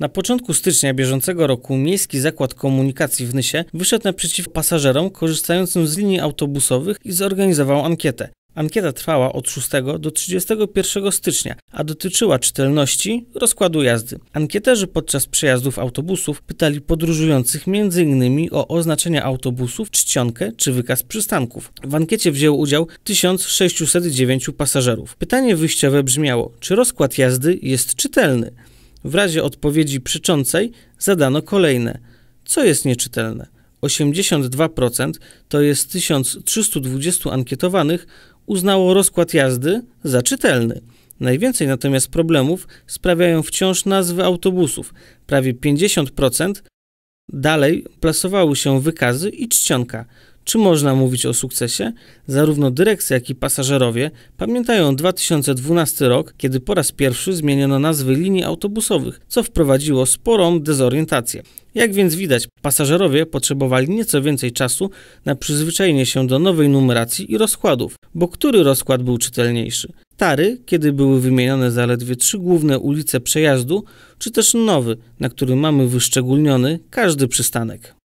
Na początku stycznia bieżącego roku Miejski Zakład Komunikacji w Nysie wyszedł naprzeciw pasażerom korzystającym z linii autobusowych i zorganizował ankietę. Ankieta trwała od 6 do 31 stycznia, a dotyczyła czytelności, rozkładu jazdy. Ankieterzy podczas przejazdów autobusów pytali podróżujących m.in. o oznaczenia autobusów, czcionkę czy wykaz przystanków. W ankiecie wzięło udział 1609 pasażerów. Pytanie wyjściowe brzmiało: czy rozkład jazdy jest czytelny? W razie odpowiedzi przyczącej zadano kolejne. Co jest nieczytelne? 82% to jest 1320 ankietowanych uznało rozkład jazdy za czytelny. Najwięcej natomiast problemów sprawiają wciąż nazwy autobusów. Prawie 50% dalej plasowały się wykazy i czcionka. Czy można mówić o sukcesie? Zarówno dyrekcja, jak i pasażerowie pamiętają 2012 rok, kiedy po raz pierwszy zmieniono nazwy linii autobusowych, co wprowadziło sporą dezorientację. Jak więc widać, pasażerowie potrzebowali nieco więcej czasu na przyzwyczajenie się do nowej numeracji i rozkładów, bo który rozkład był czytelniejszy? Stary, kiedy były wymienione zaledwie trzy główne ulice przejazdu, czy też nowy, na którym mamy wyszczególniony każdy przystanek.